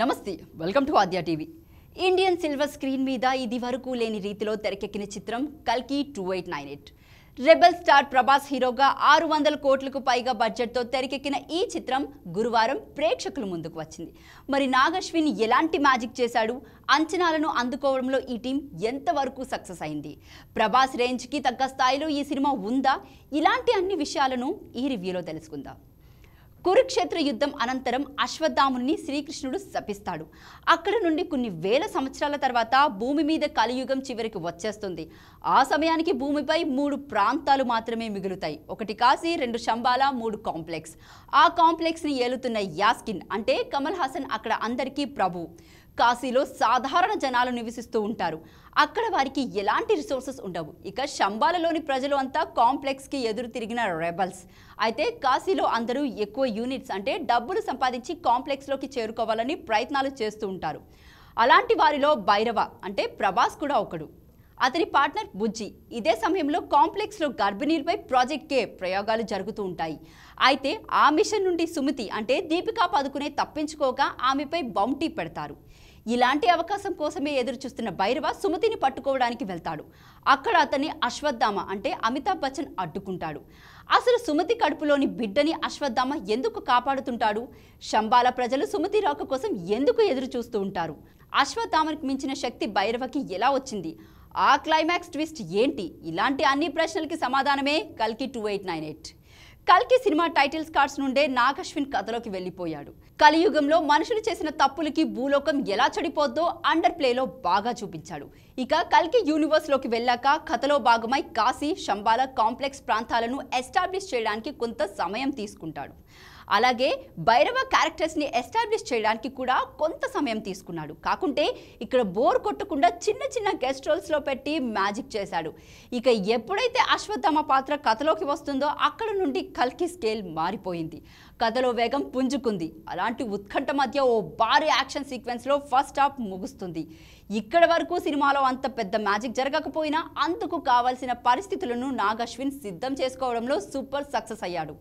నమస్తే welcome to Aadya TV Indian silver screen మీద ఇది వరకు లేని రీతిలో తెరకెక్కిన చిత్రం కల్కి two eight nine eight rebel star Prabhas హీరోగా ఆరు వందల కోట్లకు పైగా బడ్జెట్తో తెరకెక్కిన ఈ చిత్రం గురువారం ప్రేక్షకుల ముందుకు వచ్చింది మరి నాగశ్విన్ ఎలాంటి మ్యాజిక్ చేశాడు అంచనాలను అందుకోవడంలో ఈ టీం ఎంతవరకు సక్సెస్ అయింది ప్రభాస్ రేంజ్కి తగ్గ స్థాయిలో ఈ సినిమా ఉందా ఇలాంటి అన్ని విషయాలను ఈ రివ్యూలో తెలుసుకుందాం కురుక్షేత్ర యుద్ధం అనంతరం అశ్వత్థాముని శ్రీకృష్ణుడు శపిస్తాడు అక్కడ నుండి కొన్ని వేల సంవత్సరాల తర్వాత భూమి మీద కలియుగం చివరికి వచ్చేస్తుంది ఆ సమయానికి భూమిపై మూడు ప్రాంతాలు మాత్రమే మిగులుతాయి ఒకటి కాశీ రెండు శంబాల మూడు కాంప్లెక్స్ ఆ కాంప్లెక్స్ని ఏలుతున్న యాస్కిన్ అంటే కమల్ హాసన్ అక్కడ అందరికీ ప్రభు కాశీలో సాధారణ జనాలు నివసిస్తూ ఉంటారు అక్కడ వారికి ఎలాంటి రిసోర్సెస్ ఉండవు ఇక శంబాలలోని ప్రజలు అంతా కాంప్లెక్స్కి ఎదురు తిరిగిన రెబల్స్ అయితే కాశీలో అందరూ ఎక్కువ యూనిట్స్ అంటే డబ్బులు సంపాదించి కాంప్లెక్స్లోకి చేరుకోవాలని ప్రయత్నాలు చేస్తూ ఉంటారు అలాంటి వారిలో భైరవ అంటే ప్రభాస్ కూడా ఒకడు అతని పార్ట్నర్ బుజ్జి ఇదే సమయంలో కాంప్లెక్స్లో గర్భిణీలపై ప్రాజెక్ట్కే ప్రయోగాలు జరుగుతూ ఉంటాయి అయితే ఆ మిషన్ నుండి సుమతి అంటే దీపికా పదుకునే తప్పించుకోక ఆమెపై బౌంటీ పెడతారు ఇలాంటి అవకాశం కోసమే ఎదురు చూస్తున్న భైరవ సుమతిని పట్టుకోవడానికి వెళ్తాడు అక్కడ అతన్ని అశ్వత్థామ అంటే అమితాబ్ బచ్చన్ అడ్డుకుంటాడు అసలు సుమతి కడుపులోని బిడ్డని అశ్వత్థామ ఎందుకు కాపాడుతుంటాడు శంబాల ప్రజలు సుమతి రాక కోసం ఎందుకు ఎదురు చూస్తూ ఉంటారు అశ్వత్థామకు మించిన శక్తి భైరవకి ఎలా వచ్చింది ఆ క్లైమాక్స్ ట్విస్ట్ ఏంటి ఇలాంటి అన్ని ప్రశ్నలకి సమాధానమే కల్కి టూ ఎయిట్ నైన్ ఎయిట్ కల్కి సినిమా టైటిల్స్ కార్డ్స్ నుండే నాగశ్విన్ కథలోకి వెళ్ళిపోయాడు కలియుగంలో మనుషులు చేసిన తప్పులకి భూలోకం ఎలా చెడిపోద్దో అండర్ ప్లేలో బాగా చూపించాడు ఇక కల్కి యూనివర్స్లోకి వెళ్ళాక కథలో భాగమై కాశీ శంబాల కాంప్లెక్స్ ప్రాంతాలను ఎస్టాబ్లిష్ చేయడానికి కొంత సమయం తీసుకుంటాడు అలాగే భైరవ క్యారెక్టర్స్ని ఎస్టాబ్లిష్ చేయడానికి కూడా కొంత సమయం తీసుకున్నాడు కాకుంటే ఇక్కడ బోర్ కొట్టకుండా చిన్న చిన్న గెస్ట్ లో పెట్టి మ్యాజిక్ చేశాడు ఇక ఎప్పుడైతే అశ్వత్థామ పాత్ర కథలోకి వస్తుందో అక్కడ నుండి కల్కి స్కేల్ మారిపోయింది కథలో వేగం పుంజుకుంది అలాంటి ఉత్కంఠ మధ్య ఓ భారీ యాక్షన్ సీక్వెన్స్లో ఫస్ట్ హాఫ్ ముగుస్తుంది ఇక్కడ వరకు సినిమాలో అంత పెద్ద మ్యాజిక్ జరగకపోయినా అందుకు కావాల్సిన పరిస్థితులను నాగశ్విన్ సిద్ధం చేసుకోవడంలో సూపర్ సక్సెస్ అయ్యాడు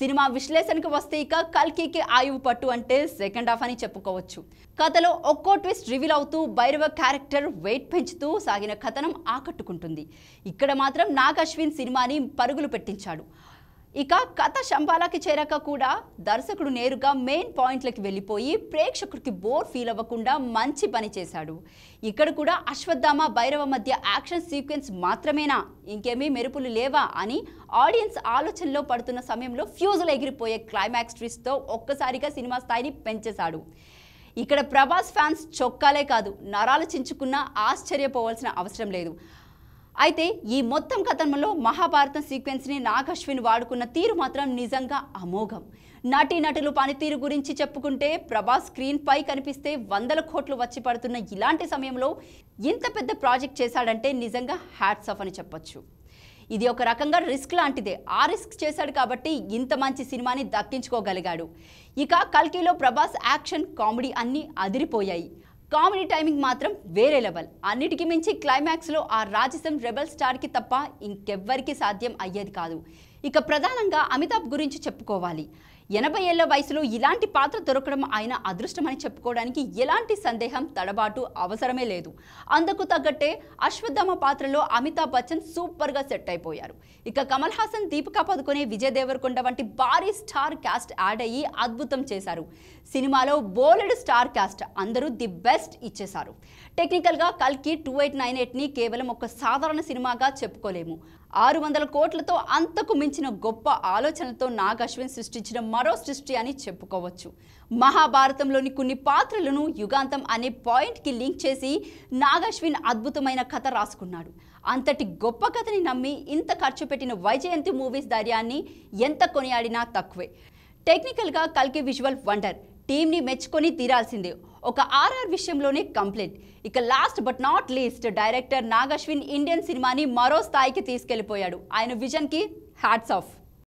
సినిమా విశ్లేషణకు వస్తే ఇక కల్కీకి ఆయువు పట్టు అంటే సెకండ్ హాఫ్ అని చెప్పుకోవచ్చు కథలో ఒక్కో ట్విస్ట్ రివీల్ అవుతూ భైరవ క్యారెక్టర్ వెయిట్ పెంచుతూ సాగిన కథనం ఆకట్టుకుంటుంది ఇక్కడ మాత్రం నాగ్ అశ్విన్ సినిమాని పరుగులు పెట్టించాడు ఇక కథ శంబాలకి చేరాక కూడా దర్శకుడు నేరుగా మెయిన్ పాయింట్లకి వెళ్ళిపోయి ప్రేక్షకుడికి బోర్ ఫీల్ అవ్వకుండా మంచి పని చేశాడు ఇక్కడ కూడా అశ్వత్థామ భైరవ మధ్య యాక్షన్ సీక్వెన్స్ మాత్రమేనా ఇంకేమీ మెరుపులు లేవా అని ఆడియన్స్ ఆలోచనలో పడుతున్న సమయంలో ఫ్యూజులు ఎగిరిపోయే క్లైమాక్స్ ట్విస్ట్తో ఒక్కసారిగా సినిమా స్థాయిని పెంచేశాడు ఇక్కడ ప్రభాస్ ఫ్యాన్స్ చొక్కాలే కాదు నరాలు చించుకున్నా ఆశ్చర్యపోవాల్సిన అవసరం లేదు అయితే ఈ మొత్తం కథనంలో మహాభారతం సీక్వెన్స్ని నాగశ్విన్ వాడుకున్న తీరు మాత్రం నిజంగా అమోఘం నటీ నటులు పనితీరు గురించి చెప్పుకుంటే ప్రభాస్ స్క్రీన్పై కనిపిస్తే వందల కోట్లు వచ్చి పడుతున్న ఇలాంటి సమయంలో ఇంత పెద్ద ప్రాజెక్ట్ చేశాడంటే నిజంగా హ్యాట్స్ ఆఫ్ అని చెప్పొచ్చు ఇది ఒక రకంగా రిస్క్ లాంటిదే ఆ రిస్క్ చేశాడు కాబట్టి ఇంత మంచి సినిమాని దక్కించుకోగలిగాడు ఇక కల్కీలో ప్రభాస్ యాక్షన్ కామెడీ అన్నీ అదిరిపోయాయి కామెడీ టైమింగ్ మాత్రం వేరే లెవెల్ అన్నిటికీ మించి క్లైమాక్స్లో ఆ రాజసం రెబల్ స్టార్కి తప్ప ఇంకెవ్వరికీ సాధ్యం అయ్యేది కాదు ఇక ప్రధానంగా అమితాబ్ గురించి చెప్పుకోవాలి ఎనభై ఏళ్ల వయసులో ఇలాంటి పాత్ర దొరకడం ఆయన అదృష్టమని చెప్పుకోవడానికి ఎలాంటి సందేహం తడబాటు అవసరమే లేదు అందుకు తగ్గట్టే అశ్వత్థమ పాత్రలో అమితాబ్ బచ్చన్ సూపర్గా సెట్ అయిపోయారు ఇక కమల్ హాసన్ దీపికా పదుకొనే విజయ్ దేవరకొండ వంటి భారీ స్టార్ క్యాస్ట్ యాడ్ అయ్యి అద్భుతం చేశారు సినిమాలో బోలెడ్ స్టార్ క్యాస్ట్ అందరూ ది బెస్ట్ ఇచ్చేశారు టెక్నికల్గా కల్కి టూ ఎయిట్ నైన్ ఎయిట్ని కేవలం ఒక సాధారణ సినిమాగా చెప్పుకోలేము ఆరు వందల కోట్లతో అంతకు మించిన గొప్ప ఆలోచనలతో నాగ్ అశ్విన్ సృష్టించిన మరో సృష్టి అని చెప్పుకోవచ్చు మహాభారతంలోని కొన్ని పాత్రలను యుగాంతం అనే పాయింట్కి లింక్ చేసి నాగ్ అశ్విన్ అద్భుతమైన కథ రాసుకున్నాడు అంతటి గొప్ప కథని నమ్మి ఇంత ఖర్చు పెట్టిన వైజయంతి మూవీస్ ధైర్యాన్ని ఎంత కొనియాడినా తక్కువే టెక్నికల్గా కల్కి విజువల్ వండర్ టీంని మెచ్చుకొని తీరాల్సిందే ఒక ఆర్ఆర్ విషయంలోనే కంప్లీట్ ఇక last but not least director Nag Ashwin Indian సినిమాని మరో స్థాయికి తీసుకెళ్లిపోయాడు ఆయన విజన్కి హ్యాట్స్ ఆఫ్